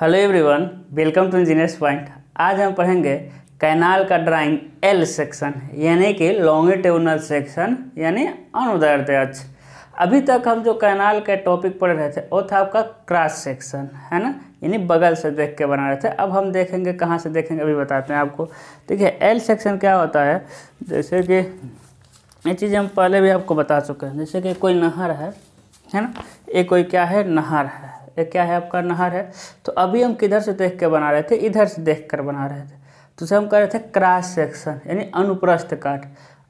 Hello everyone welcome to engineers point आज हम पढ़ेंगे कैनाल का ड्राइंग एल सेक्शन यानी कि लॉन्गिट्यूनल सेक्शन यानी अनुदार अक्ष अभी तक हम जो कैनाल के टॉपिक पढ़ रहे थे वो था आपका क्रॉस सेक्शन है ना यानी बगल से देख के बना रहे थे अब हम देखेंगे कहाँ से देखेंगे अभी बताते हैं आपको देखिए एल सेक्शन क्या होता है जैसे कि ये चीज़ हम पहले भी आपको बता चुके हैं जैसे कि कोई नहर है है ना ये कोई क्या है नहर है ये क्या है आपका नहर है तो अभी हम किधर से देख के बना रहे थे इधर से देख कर बना रहे थे तो उसे हम कह रहे थे क्रॉस सेक्शन यानी अनुप्रस्थ काट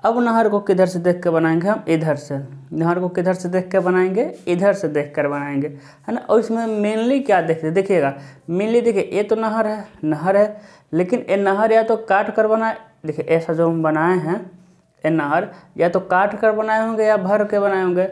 अब नहर को किधर से देख के बनाएंगे हम इधर से नहर को किधर से देख के बनाएंगे इधर से देख कर बनाएंगे है ना और इसमें मेनली क्या देखते देखिएगा मेनली देखिए ये तो नहर है नहर है लेकिन ये नहर या तो काट कर बनाए देखिए ऐसा जो हम बनाए हैं ए नहर या तो काट कर बनाए होंगे या भर के बनाए होंगे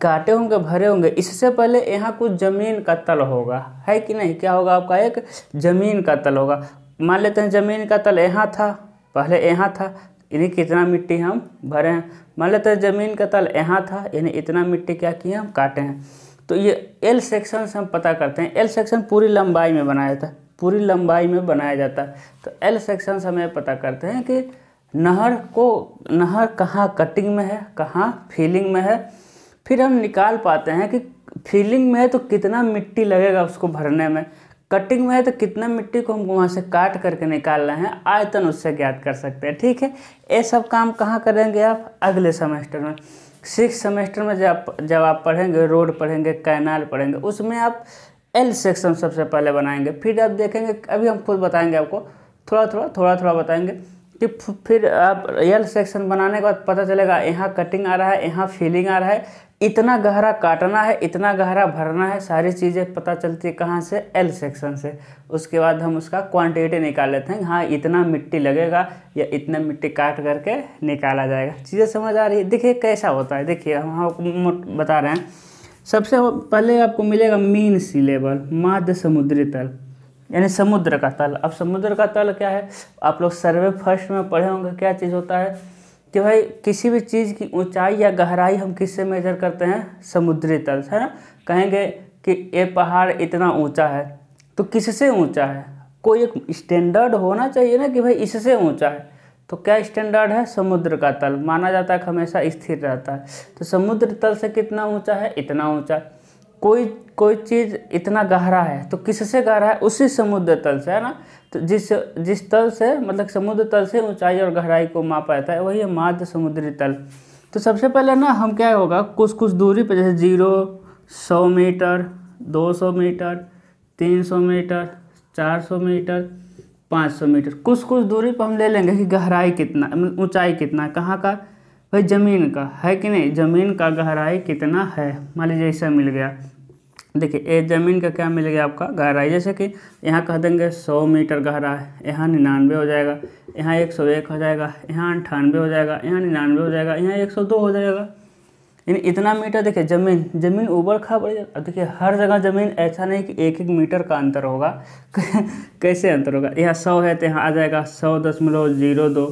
काटे होंगे भरे होंगे इससे पहले यहाँ कुछ ज़मीन का तल होगा है कि नहीं क्या होगा आपका एक ज़मीन का तल होगा मान लेते हैं ज़मीन का तल यहाँ था पहले यहाँ था यानी कितना मिट्टी हम भरे हैं मान लेते हैं ज़मीन का तल यहाँ था यानी इतना मिट्टी क्या किए हम काटे हैं तो ये एल सेक्शन से हम पता करते हैं एल सेक्शन पूरी लंबाई में बनाया जाता है पूरी लंबाई में बनाया जाता है तो एल सेक्शन से हमें पता करते हैं कि नहर को नहर कहाँ कटिंग में है कहाँ फीलिंग में है फिर हम निकाल पाते हैं कि फीलिंग में है तो कितना मिट्टी लगेगा उसको भरने में कटिंग में है तो कितना मिट्टी को हम वहाँ से काट करके निकाल रहे हैं आयतन उससे ज्ञात कर सकते हैं ठीक है ये सब काम कहाँ करेंगे आप अगले सेमेस्टर में सिक्स सेमेस्टर में जब जब आप पढ़ेंगे रोड पढ़ेंगे कैनाल पढ़ेंगे उसमें आप एल सेक्शन सबसे पहले बनाएंगे फिर आप देखेंगे अभी हम खुद बताएंगे आपको थोड़ा थोड़ा थोड़ा थोड़ा बताएंगे कि फिर आप एल सेक्शन बनाने के बाद पता चलेगा यहाँ कटिंग आ रहा है यहाँ फीलिंग आ रहा है इतना गहरा काटना है इतना गहरा भरना है सारी चीज़ें पता चलती है कहाँ से एल सेक्शन से उसके बाद हम उसका क्वांटिटी निकाल लेते हैं हाँ इतना मिट्टी लगेगा या इतना मिट्टी काट करके निकाला जाएगा चीज़ें समझ आ रही है देखिए कैसा होता है देखिए हम आपको बता रहे हैं सबसे पहले आपको मिलेगा मीन सी लेवल माध्य समुद्री तल यानी समुद्र का तल अब समुद्र का तल क्या है आप लोग सर्वे फर्स्ट में पढ़े होंगे क्या चीज़ होता है कि भाई किसी भी चीज़ की ऊंचाई या गहराई हम किससे मेजर करते हैं समुद्री तल है ना कहेंगे कि ये पहाड़ इतना ऊंचा है तो किससे ऊंचा है कोई एक स्टैंडर्ड होना चाहिए ना कि भाई इससे ऊंचा है तो क्या स्टैंडर्ड है समुद्र का तल माना जाता है कि हमेशा स्थिर रहता है तो समुद्र तल से कितना ऊँचा है इतना ऊँचा कोई कोई चीज़ इतना गहरा है तो किससे गहरा है उसी समुद्र तल से है ना तो जिस जिस तल से मतलब समुद्र तल से ऊंचाई और गहराई को मापा जाता है वही है माध्य समुद्री तल तो सबसे पहले ना हम क्या होगा कुछ कुछ दूरी पर जैसे जीरो सौ मीटर दो सौ मीटर तीन सौ मीटर चार सौ मीटर पाँच सौ मीटर कुछ कुछ दूरी पर हम ले लेंगे कि गहराई कितना मतलब ऊंचाई कितना कहाँ का भाई ज़मीन का है कि नहीं ज़मीन का गहराई कितना है मान लीजिए ऐसा मिल गया देखिए ए ज़मीन का क्या मिलेगा आपका गहराई जैसे कि यहाँ कह देंगे सौ मीटर गहरा है यहाँ निन्यानवे हो जाएगा यहाँ एक सौ एक हो जाएगा यहाँ अंठानवे हो जाएगा यहाँ निन्यानवे हो जाएगा यहाँ एक सौ दो हो जाएगा यानी इतना मीटर देखिए ज़मीन ज़मीन उबड़ खाबड़ अब देखिए हर जगह ज़मीन ऐसा नहीं कि एक एक मीटर का अंतर होगा कैसे अंतर होगा यहाँ सौ है तो यहाँ आ जाएगा सौ दशमलव जीरो दो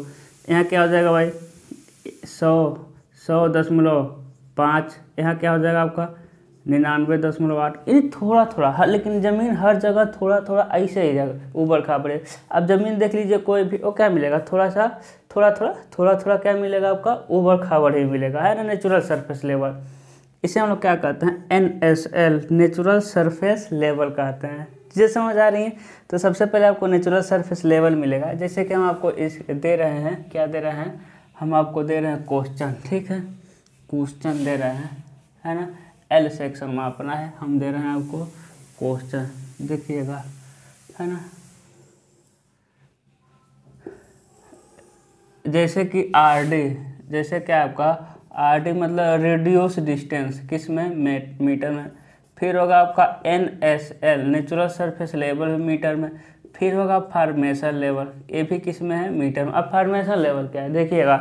यहाँ क्या हो जाएगा भाई सौ सौ दशमलव पाँच यहाँ क्या हो जाएगा आपका निन्यानवे दशमलव आठ ये थोड़ा थोड़ा हर हाँ, लेकिन ज़मीन हर जगह थोड़ा थोड़ा ऐसे ही जगह उबड़ खाबड़े अब ज़मीन देख लीजिए कोई भी वो क्या मिलेगा थोड़ा सा थोड़ा थोड़ा थोड़ा थोड़ा क्या मिलेगा आपका ऊबर खाबड़ ही मिलेगा है ना नेचुरल सरफेस लेवल इसे हम लोग क्या कहते हैं N S L natural surface level कहते हैं चीज़ें समझ आ रही हैं तो सबसे पहले आपको नेचुरल सरफेस लेवल मिलेगा जैसे कि हम आपको इस दे रहे हैं क्या दे रहे हैं हम आपको दे रहे हैं क्वेश्चन ठीक है क्वेश्चन दे रहे हैं है ना एल सेक्शन मापना है हम दे रहे हैं आपको क्वेश्चन देखिएगा है ना जैसे कि आर डी जैसे कि आपका आर डी मतलब रेडियोस डिस्टेंस किस में मीटर में फिर होगा आपका N S L natural surface level metre में फिर होगा फार्मेशन लेवल ये भी किस में है मीटर में अब फार्मेशन लेवल क्या है देखिएगा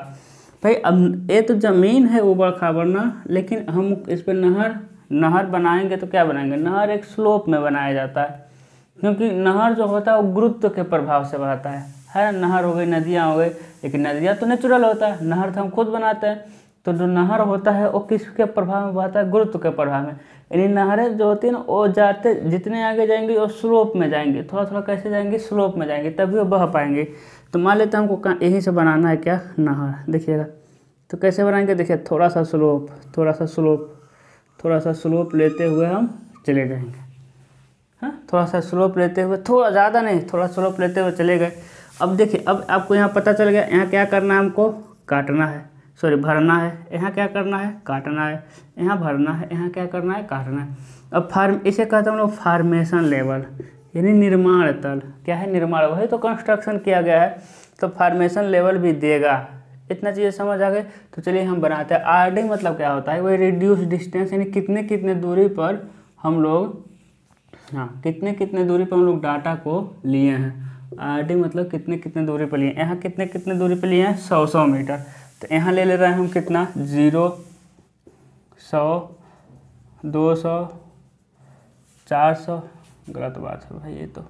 भाई अब ये तो ज़मीन है उबड़ खाबड़ ना लेकिन हम इस पर नहर नहर बनाएंगे तो क्या बनाएंगे नहर एक स्लोप में बनाया जाता है क्योंकि नहर जो होता है वो गुरुत्व के प्रभाव से बहता है है नहर हो गई नदियाँ हो गई लेकिन नदियाँ तो नेचुरल होता है नहर तो हम खुद बनाते हैं तो जो नहर होता है वो किसके प्रभाव में बहता है गुरुत्व के प्रभाव में यानी नहरें जो होती है ना वो जाते जितने आगे जाएंगी वो स्लोप में जाएंगी थोड़ा थोड़ा कैसे जाएंगी स्लोप में जाएंगी तभी वो बह पाएंगे तो मान लेते हैं हमको यहीं से बनाना है क्या नहर देखिएगा तो कैसे बनाएंगे देखिए थोड़ा सा स्लोप थोड़ा सा स्लोप थोड़ा सा स्लोप लेते हुए हम चले जाएंगे हाँ थोड़ा सा स्लोप लेते हुए थोड़ा ज़्यादा नहीं थोड़ा स्लोप लेते हुए चले गए अब देखिए अब आपको यहाँ पता चल गया यहाँ क्या करना है हमको काटना है सॉरी भरना है यहाँ क्या करना है काटना है यहाँ भरना है यहाँ क्या करना है काटना है अब फार्म इसे कहते हैं हम लोग फार्मेशन लेवल यानी निर्माण तल क्या है निर्माण वही तो कंस्ट्रक्शन किया गया है तो फार्मेशन लेवल भी देगा इतना चीज़ें समझ आ गए तो चलिए हम बनाते हैं आर डी मतलब क्या होता है वही रिड्यूस डिस्टेंस यानी कितने कितने दूरी पर हम लोग हाँ कितने कितने दूरी पर हम लोग डाटा को लिए हैं आर डी मतलब कितने कितने दूरी पर लिए यहाँ कितने कितने दूरी पर लिए हैं सौ सौ मीटर तो यहाँ ले ले रहे हैं हम कितना जीरो सौ दो सौ चार सौ गलत बात है भाई ये तो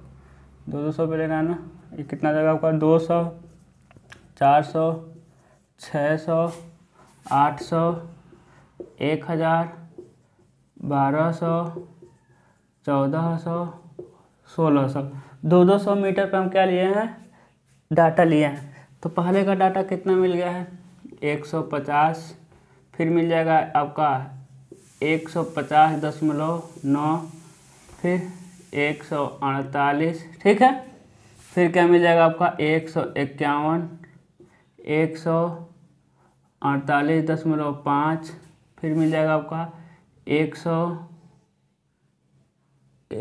दो दो सौ है ना ये कितना जगह आपका दो सौ चार सौ छः सौ आठ सौ एक हज़ार बारह सौ चौदह सौ सोलह सौ दो दो सौ मीटर पर हम क्या लिए हैं डाटा लिए हैं तो पहले का डाटा कितना मिल गया है एक सौ पचास फिर मिल जाएगा आपका एक सौ पचास दशमलव नौ फिर एक सौ अड़तालीस ठीक है फिर क्या मिल जाएगा आपका एक सौ इक्यावन एक सौ अड़तालीस दशमलव पाँच फिर मिल जाएगा आपका एक सौ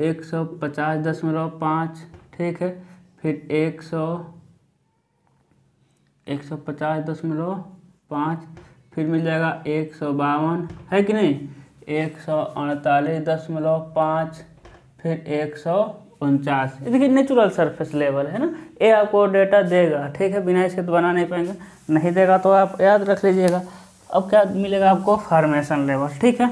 एक सौ पचास दशमलव पाँच ठीक है फिर एक सौ एक सौ पचास दशमलव पाँच फिर मिल जाएगा एक सौ बावन है कि नहीं एक सौ अड़तालीस दशमलव पाँच फिर एक सौ उनचास देखिए नेचुरल सरफेस लेवल है ना ये आपको डेटा देगा ठीक है बिना इसके तो बना नहीं पाएंगे नहीं देगा तो आप याद रख लीजिएगा अब क्या मिलेगा आपको फार्मेशन लेवल ठीक है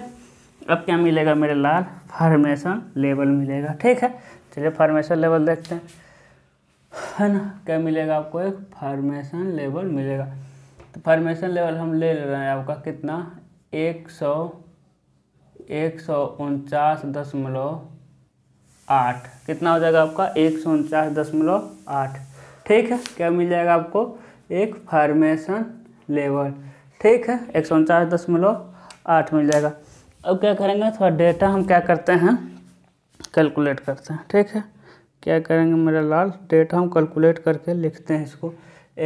अब क्या मिलेगा मेरे लाल फार्मेशन लेवल मिलेगा ठीक है चलिए फार्मेशन लेवल देखते हैं है ना क्या मिलेगा आपको एक फार्मेशन लेवल मिलेगा तो फार्मेशन लेवल हम ले ले रहे हैं आपका कितना एक सौ एक सौ उनचास दशमलव आठ कितना हो जाएगा आपका एक सौ उनचास दशमलव आठ ठीक है क्या मिल जाएगा आपको एक फार्मेशन लेवल ठीक है एक सौ उनचास दशमलव आठ मिल जाएगा अब क्या करेंगे थोड़ा डेटा हम क्या करते हैं कैलकुलेट करते हैं ठीक है क्या करेंगे मेरा लाल डेटा हम कैलकुलेट करके लिखते हैं इसको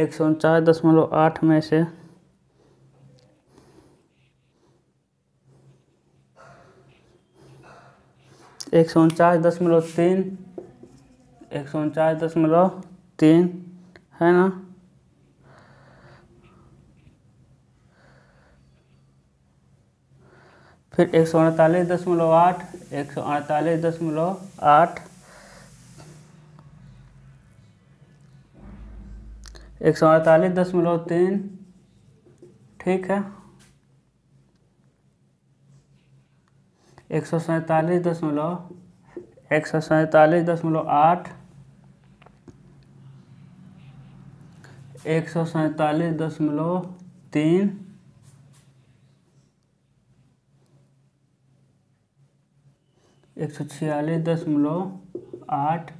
एक सौ उनचास दशमलव आठ में से एक सौ उनचास दशमलव तीन एक सौ उनचास दशमलव तीन है ना फिर एक सौ अड़तालीस दशमलव आठ एक सौ अड़तालीस दशमलव आठ एक सौ अड़तालीस दशमलव तीन ठीक है एक सौ सैंतालीस दशमलव एक सौ सैंतालीस दशमलव आठ एक सौ सैंतालीस दशमलव तीन एक सौ छियालीस दशमलव आठ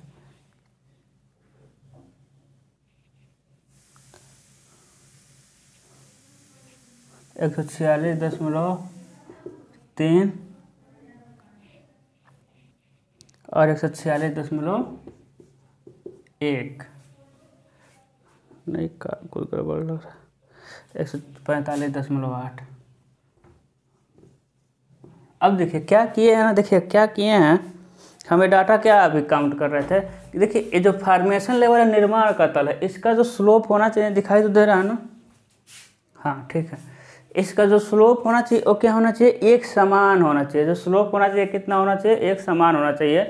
एक सौ छियालीस दशमलव तीन और एक सौ छियालीस दशमलव एक नहीं का कोई गड़बड़ लग रहा एक सौ पैंतालीस दशमलव आठ अब देखिए क्या किए हैं ना देखिए क्या किए हैं हमें डाटा क्या अभी काउंट कर रहे थे देखिए ये जो फार्मेशन लेवल है निर्माण का तल है इसका जो स्लोप होना चाहिए दिखाई तो दे रहा है ना हाँ ठीक है इसका जो स्लोप होना चाहिए वो क्या होना चाहिए एक समान होना चाहिए जो स्लोप होना चाहिए कितना होना चाहिए एक समान होना चाहिए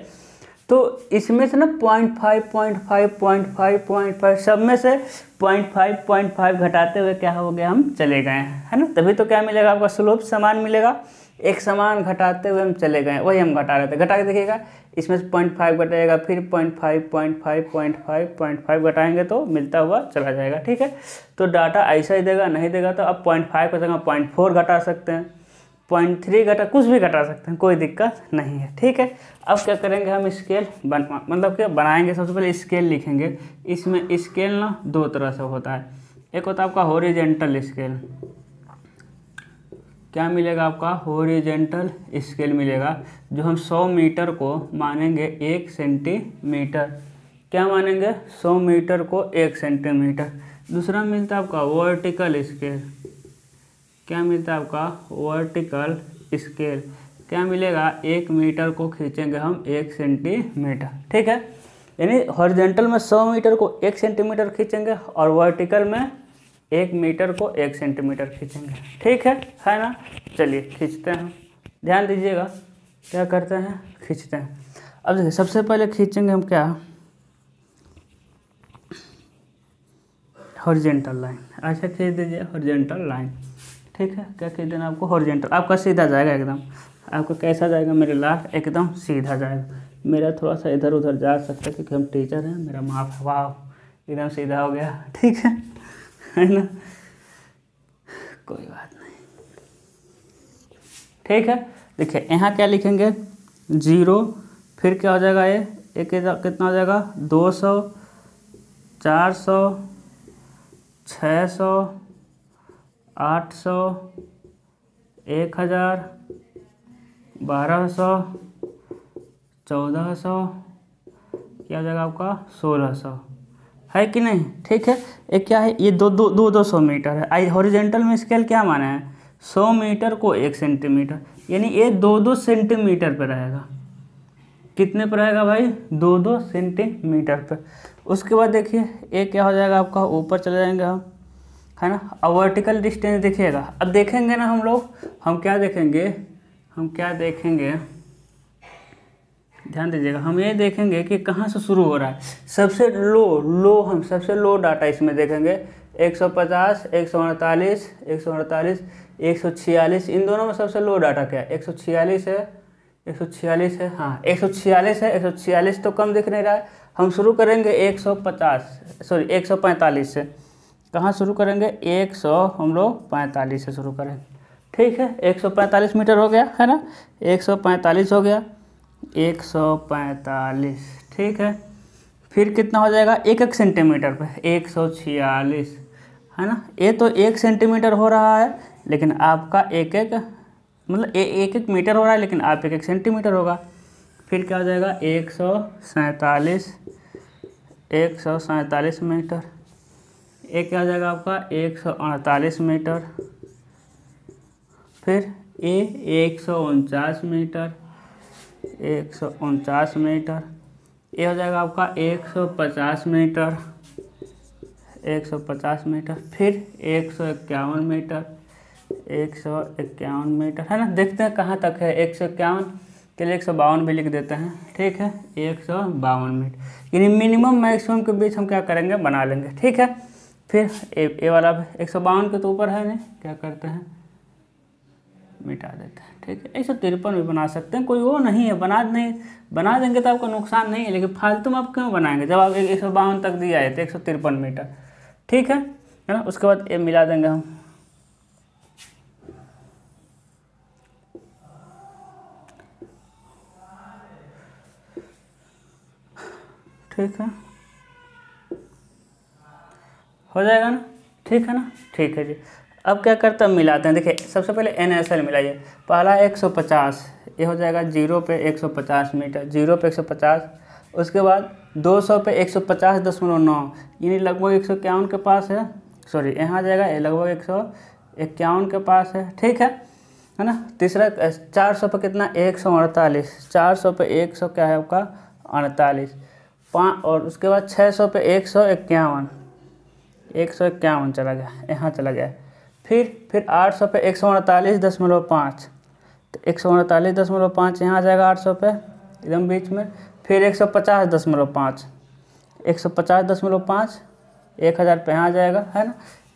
तो इसमें से ना point five point five point five point five सब में से पॉइंट फाइव पॉइंट फाइव घटाते हुए क्या हो गया हम चले गए हैं है ना तभी तो क्या मिलेगा आपका स्लोप समान मिलेगा एक समान घटाते हुए हम चले गए वही हम घटा रहे थे घटा के देखिएगा इसमें से पॉइंट फाइव घटाएगा फिर point five point five point five point five घटाएंगे तो मिलता हुआ चला जाएगा ठीक है तो डाटा ऐसा ही देगा नहीं देगा तो आप पॉइंट फाइव का जगह पॉइंट फोर घटा सकते हैं पॉइंट थ्री घटा कुछ भी घटा सकते हैं कोई दिक्कत नहीं है ठीक है अब क्या करेंगे हम स्केल बन मतलब क्या बनाएंगे सबसे पहले स्केल लिखेंगे इसमें स्केल ना दो तरह से होता है एक होता है आपका होरिजेंटल स्केल क्या मिलेगा आपका होरिजेंटल स्केल मिलेगा जो हम 100 मीटर को मानेंगे एक सेंटीमीटर क्या मानेंगे 100 मीटर को एक सेंटीमीटर दूसरा मिलता है आपका वर्टिकल स्केल क्या मिलता है आपका वर्टिकल स्केल क्या मिलेगा एक मीटर को खींचेंगे हम एक सेंटीमीटर ठीक है यानी हॉरिजेंटल में 100 मीटर को एक सेंटीमीटर खींचेंगे और वर्टिकल में एक मीटर को एक सेंटीमीटर खींचेंगे ठीक है है ना चलिए खींचते हैं ध्यान दीजिएगा क्या करते हैं खींचते हैं अब देखिए सबसे पहले खींचेंगे हम क्या हॉरिजेंटल लाइन अच्छा खींच दीजिए हॉरिजेंटल लाइन ठीक है क्या खींच देना आपको हॉरिजेंटल आपका सीधा जाएगा एकदम आपका कैसा जाएगा मेरे लाख एकदम सीधा जाएगा मेरा थोड़ा सा इधर उधर जा सकता है क्योंकि हम टीचर हैं मेरा माफ वाह एकदम सीधा हो गया ठीक है है ना कोई बात नहीं ठीक है देखिए यहाँ क्या लिखेंगे जीरो फिर क्या हो जाएगा ये एक कितना हो जाएगा दो सौ चार सौ छः सौ आठ सौ एक हज़ार बारह सौ चौदह सौ क्या हो जाएगा आपका सोलह सौ है कि नहीं ठीक है ये क्या है ये दो दो दो दो सौ मीटर है आई हॉरिजेंटल में स्केल क्या माना है सौ मीटर को एक सेंटीमीटर यानी ये दो दो सेंटीमीटर पर रहेगा कितने पर रहेगा भाई दो दो सेंटीमीटर पर उसके बाद देखिए ये क्या हो जाएगा आपका ऊपर चले जाएंगे हम है ना अब वर्टिकल डिस्टेंस देखिएगा अब देखेंगे ना हम लोग हम क्या देखेंगे हम क्या देखेंगे ध्यान दीजिएगा हम ये देखेंगे कि कहाँ से शुरू हो रहा है सबसे लो लो हम सबसे लो डाटा इसमें देखेंगे 150, 148, 148, 146 इन दोनों में सबसे लो डाटा क्या है 146 है 146 है हाँ 146 है 146 तो कम दिख नहीं रहा है हम शुरू करेंगे 150 सॉरी 145 से कहाँ शुरू करेंगे 100 हम लोग पैंतालीस से शुरू करेंगे ठीक है 145 मीटर हो गया है ना 145 हो गया एक सौ पैंतालीस ठीक है फिर कितना हो जाएगा एक एक सेंटीमीटर पे एक सौ छियालीस है ना ये तो एक सेंटीमीटर हो रहा है लेकिन आपका एक एक मतलब एक एक मीटर हो रहा है लेकिन आप एक एक सेंटीमीटर होगा फिर क्या हो जाएगा एक सौ सैंतालीस एक सौ सैंतालीस मीटर ये क्या हो जाएगा आपका एक सौ अड़तालीस मीटर फिर ए एक सौ उनचास मीटर एक सौ उनचास मीटर ये हो जाएगा आपका एक सौ पचास मीटर एक सौ पचास मीटर फिर एक सौ इक्यावन मीटर एक सौ इक्यावन मीटर है ना देखते हैं कहाँ तक है एक सौ इक्यावन लिए एक सौ बावन भी लिख देते हैं ठीक है एक सौ बावन मीटर यानी मिनिमम मैक्सिमम के बीच हम क्या करेंगे बना लेंगे ठीक है फिर ए, ए वाला एक सौ बावन के तो ऊपर है नहीं क्या करते हैं मिटा देता है ठीक है एक तिरपन भी बना सकते हैं कोई वो नहीं है बना नहीं बना देंगे तो आपको नुकसान नहीं है लेकिन फालतू में आप क्यों बनाएंगे जब आप एक सौ बावन तक दिया आए तो एक सौ तिरपन मीटर ठीक है है ना उसके बाद ये मिला देंगे हम ठीक है हो जाएगा ना ठीक है ना ठीक है जी अब क्या करते हैं मिलाते हैं देखिए सबसे पहले एन एस एल मिलाइए पहला 150 ये हो जाएगा जीरो पे 150 मीटर जीरो पे 150 उसके बाद 200 पे पचास दशमलव नौ यानी लगभग एक सौ के पास है सॉरी यहाँ जाएगा लगभग एक सौ इक्यावन के पास है ठीक है है ना तीसरा चार सौ पर कितना एक सौ अड़तालीस चार सौ पे एक सौ क्या है आपका अड़तालीस पाँच और उसके बाद छः सौ पे एक सौ इक्यावन एक सौ इक्यावन चला गया यहाँ चला गया फिर फिर आठ सौ पे एक सौ अड़तालीस दशमलव पाँच तो एक सौ अड़तालीस दशमलव पाँच यहाँ आ जाएगा आठ सौ पे एकदम बीच में फिर एक सौ पचास दशमलव पाँच एक सौ पचास दशमलव पाँच एक हज़ार पे यहाँ आ जाएगा है ना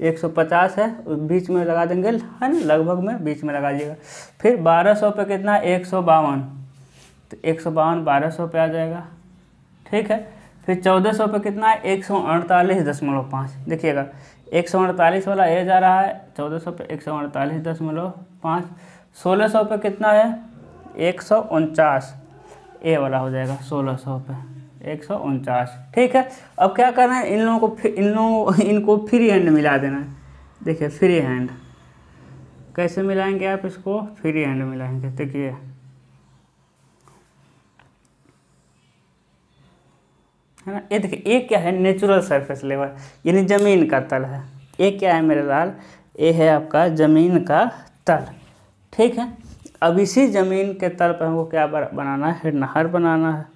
एक सौ पचास है बीच में लगा देंगे है ना लगभग में बीच में लगा दिएगा फिर बारह सौ पे कितना एक सौ बावन तो एक सौ बावन बारह सौ पे आ जाएगा ठीक है फिर चौदह सौ पे कितना है एक सौ अड़तालीस दशमलव पाँच देखिएगा एक सौ अड़तालीस वाला ए जा रहा है चौदह सौ पे एक सौ अड़तालीस दशमलव पाँच सोलह सौ पे कितना है एक सौ उनचास ए वाला हो जाएगा सोलह सौ पे एक सौ उनचास ठीक है अब क्या करना है इन लोगों को इन लोगों इनको फ्री हैंड मिला देना है देखिए फ्री हैंड कैसे मिलाएंगे आप इसको फ्री हैंड मिलाएंगे देखिए है ना ये देखिए ये क्या है नेचुरल सरफेस लेवल यानी ज़मीन का तल है ये क्या है मेरे लाल ये है आपका ज़मीन का तल ठीक है अब इसी ज़मीन के तल पर हमको क्या बनाना है नहर बनाना है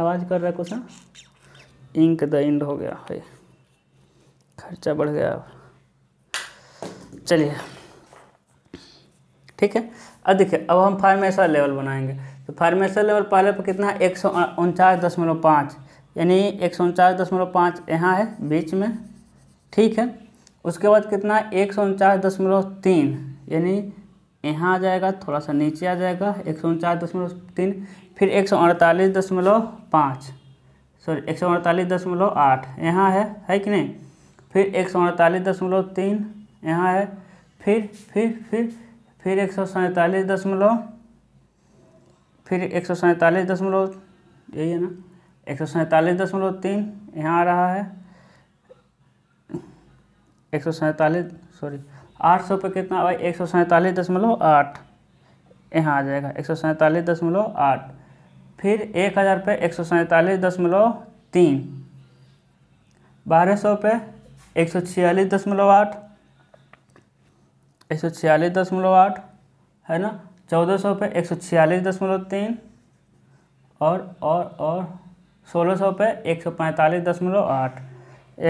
आवाज़ कर रहा है कुछ हाँ? इंक द इंड हो गया है खर्चा बढ़ गया चलिए ठीक है अब देखिए अब हम फार्मेशन लेवल बनाएंगे तो फार्मेशन लेवल पहले पर कितना है एक सौ उनचास दशमलव पाँच यानी एक सौ उनचास दशमलव पाँच यहाँ है बीच में ठीक है उसके बाद कितना है एक सौ उनचास दशमलव तीन यानी यहाँ आ जाएगा थोड़ा सा नीचे आ जाएगा एक सौ उनचास दशमलव तीन फिर एक सौ अड़तालीस दशमलव पाँच सॉरी एक सौ अड़तालीस दशमलव आठ यहाँ है है कि नहीं फिर एक सौ अड़तालीस दशमलव तीन यहाँ है फिर फिर फिर फिर एक सौ सैंतालीस दशमलव फिर एक सौ सैंतालीस दशमलव यही है ना एक सौ सैंतालीस दशमलव तीन यहाँ आ रहा है एक सौ सैंतालीस सॉरी आठ सौ पर कितना भाई एक सौ सैंतालीस दशमलव आठ यहाँ आ जाएगा एक सौ सैंतालीस दशमलव आठ फिर एक हज़ार पर एक सौ सैंतालीस दशमलव तीन बारह सौ पर एक सौ छियालीस दशमलव आठ एक सौ छियालीस दशमलव आठ है ना चौदह सौ पे एक सौ छियालीस दशमलव तीन और और और सोलह सौ पे एक सौ पैंतालीस दशमलव आठ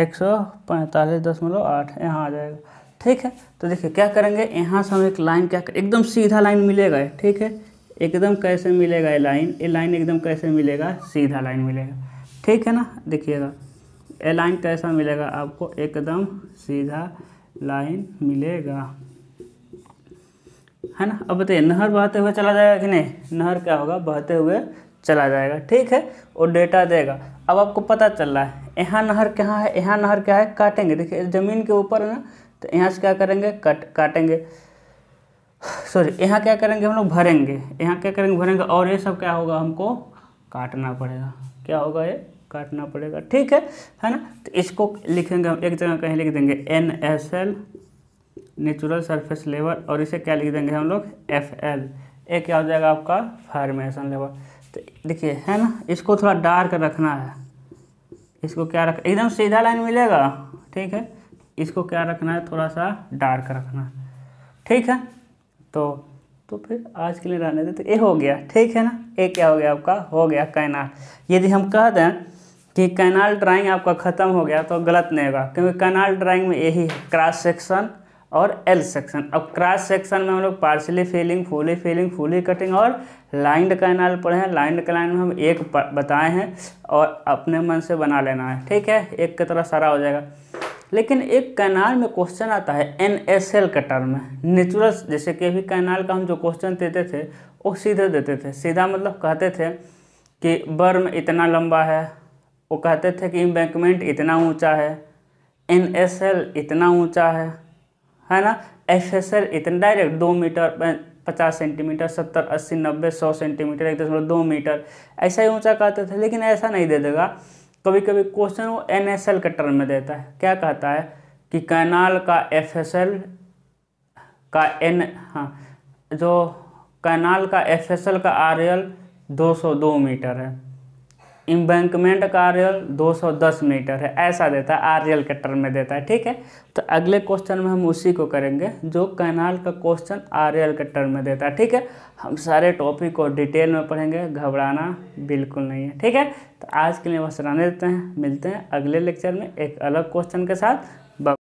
एक सौ पैंतालीस दशमलव आठ यहाँ आ जाएगा ठीक है तो देखिए क्या करेंगे यहाँ से हम एक लाइन क्या कर एकदम सीधा लाइन मिलेगा ठीक है एकदम कैसे मिलेगा ये लाइन ये लाइन एकदम कैसे मिलेगा सीधा लाइन मिलेगा ठीक है ना देखिएगा ये लाइन कैसा मिलेगा आपको एकदम सीधा लाइन मिलेगा है ना अब बताइए नहर बहते हुए चला जाएगा कि नहीं नहर क्या होगा बहते हुए चला जाएगा ठीक है और डेटा देगा अब आपको पता चल रहा है यहाँ नहर कहाँ है यहाँ नहर क्या है काटेंगे देखिए ज़मीन के ऊपर है ना तो यहाँ से क्या करेंगे कट काटेंगे सॉरी यहाँ क्या करेंगे हम लोग भरेंगे यहाँ क्या करेंगे भरेंगे और ये सब क्या होगा हमको काटना पड़ेगा क्या होगा ये काटना पड़ेगा ठीक है है ना तो इसको लिखेंगे हम एक जगह कहीं लिख देंगे N S L natural surface level और इसे क्या लिख देंगे हम लोग एफ एल ए क्या हो जाएगा आपका फार्मेशन लेवल तो देखिए है ना इसको थोड़ा डार्क रखना है इसको क्या रख एकदम सीधा लाइन मिलेगा ठीक है इसको क्या रखना है थोड़ा सा डार्क रखना है ठीक है तो तो फिर आज के लिए रहने दें तो ए हो गया ठीक है ना ए क्या हो गया आपका हो गया कैनाल यदि हम कह दें कि कैनाल ड्राइंग आपका ख़त्म हो गया तो गलत नहीं होगा क्योंकि कैनाल ड्राइंग में यही क्रॉस सेक्शन और एल सेक्शन अब क्रॉस सेक्शन में हम लोग partially filling fully filling fully cutting और लाइंड कैनाल पढ़े हैं लाइंड कैनाल में हम एक बताए हैं और अपने मन से बना लेना है ठीक है एक की तरह सारा हो जाएगा लेकिन एक कैनाल में क्वेश्चन आता है एन एस एल के टर्म में नेचुरल जैसे कि अभी कैनाल का हम जो क्वेश्चन देते थे वो सीधे देते थे सीधा मतलब कहते थे कि बर्म इतना लंबा है वो कहते थे कि इम्बैंकमेंट इतना ऊंचा है एन एस एल इतना ऊंचा है है ना एफएसआर इतना डायरेक्ट दो मीटर पचास सेंटीमीटर सत्तर अस्सी नब्बे सौ सेंटीमीटर एक दशमलव दो मीटर ऐसा ही ऊंचा कहते थे लेकिन ऐसा नहीं दे देगा कभी कभी क्वेश्चन वो एन एस एल के टर्म में देता है क्या कहता है कि कैनाल का एफ एस एल का एन हाँ जो कैनाल का एफ एस एल का आर एल दो सौ दो मीटर है इम्बैंकमेंट का आर 210 मीटर है ऐसा देता है आर के टर्म में देता है ठीक है तो अगले क्वेश्चन में हम उसी को करेंगे जो कैनाल का क्वेश्चन आर के टर्म में देता है ठीक है हम सारे टॉपिक को डिटेल में पढ़ेंगे घबराना बिल्कुल नहीं है ठीक है तो आज के लिए बस रहने देते हैं मिलते हैं अगले लेक्चर में एक अलग क्वेश्चन के साथ